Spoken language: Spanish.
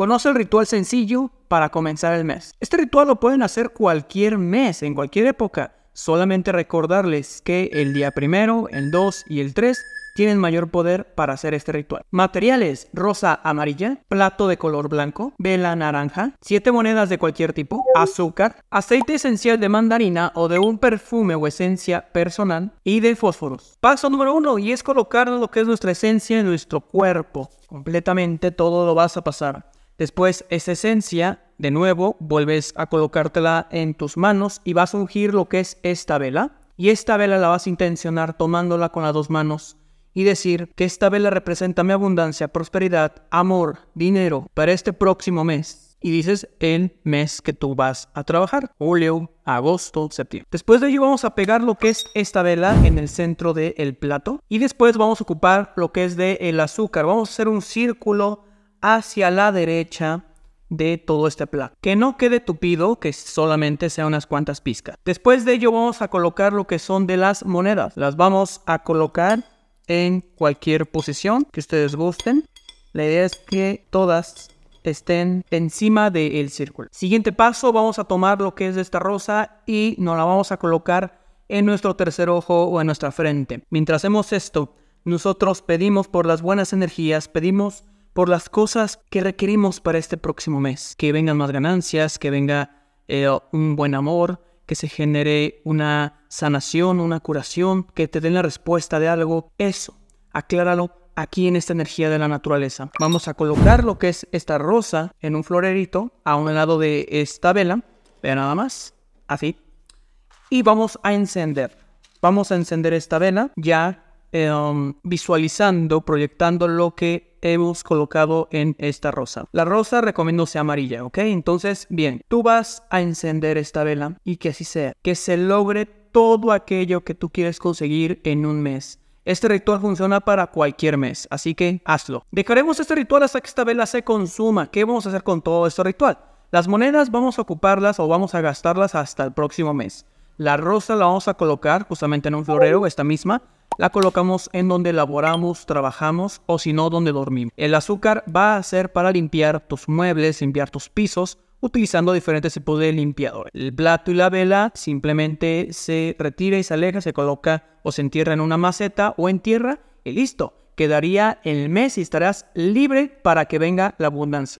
Conoce el ritual sencillo para comenzar el mes. Este ritual lo pueden hacer cualquier mes, en cualquier época. Solamente recordarles que el día primero, el 2 y el 3 tienen mayor poder para hacer este ritual. Materiales: rosa amarilla, plato de color blanco, vela naranja, siete monedas de cualquier tipo, azúcar, aceite esencial de mandarina o de un perfume o esencia personal y de fósforos. Paso número uno y es colocar lo que es nuestra esencia en nuestro cuerpo. Completamente todo lo vas a pasar Después esa esencia, de nuevo, vuelves a colocártela en tus manos y vas a ungir lo que es esta vela. Y esta vela la vas a intencionar tomándola con las dos manos y decir que esta vela representa mi abundancia, prosperidad, amor, dinero para este próximo mes. Y dices el mes que tú vas a trabajar, julio, agosto, septiembre. Después de ello vamos a pegar lo que es esta vela en el centro del plato y después vamos a ocupar lo que es del el azúcar. Vamos a hacer un círculo hacia la derecha de todo este plato. Que no quede tupido, que solamente sea unas cuantas pizcas. Después de ello vamos a colocar lo que son de las monedas. Las vamos a colocar en cualquier posición que ustedes gusten. La idea es que todas estén encima del círculo. Siguiente paso, vamos a tomar lo que es esta rosa y nos la vamos a colocar en nuestro tercer ojo o en nuestra frente. Mientras hacemos esto, nosotros pedimos por las buenas energías, pedimos por las cosas que requerimos para este próximo mes. Que vengan más ganancias, que venga eh, un buen amor, que se genere una sanación, una curación, que te den la respuesta de algo. Eso, acláralo aquí en esta energía de la naturaleza. Vamos a colocar lo que es esta rosa en un florerito a un lado de esta vela. vea nada más, así. Y vamos a encender. Vamos a encender esta vela ya Em, visualizando, proyectando lo que hemos colocado en esta rosa. La rosa recomiendo sea amarilla, ¿ok? Entonces, bien, tú vas a encender esta vela y que así sea, que se logre todo aquello que tú quieres conseguir en un mes. Este ritual funciona para cualquier mes, así que hazlo. Dejaremos este ritual hasta que esta vela se consuma. ¿Qué vamos a hacer con todo este ritual? Las monedas vamos a ocuparlas o vamos a gastarlas hasta el próximo mes. La rosa la vamos a colocar justamente en un florero, esta misma, la colocamos en donde laboramos, trabajamos o si no, donde dormimos. El azúcar va a ser para limpiar tus muebles, limpiar tus pisos, utilizando diferentes tipos de limpiadores. El plato y la vela simplemente se retira y se aleja, se coloca o se entierra en una maceta o en tierra y listo. Quedaría el mes y estarás libre para que venga la abundancia.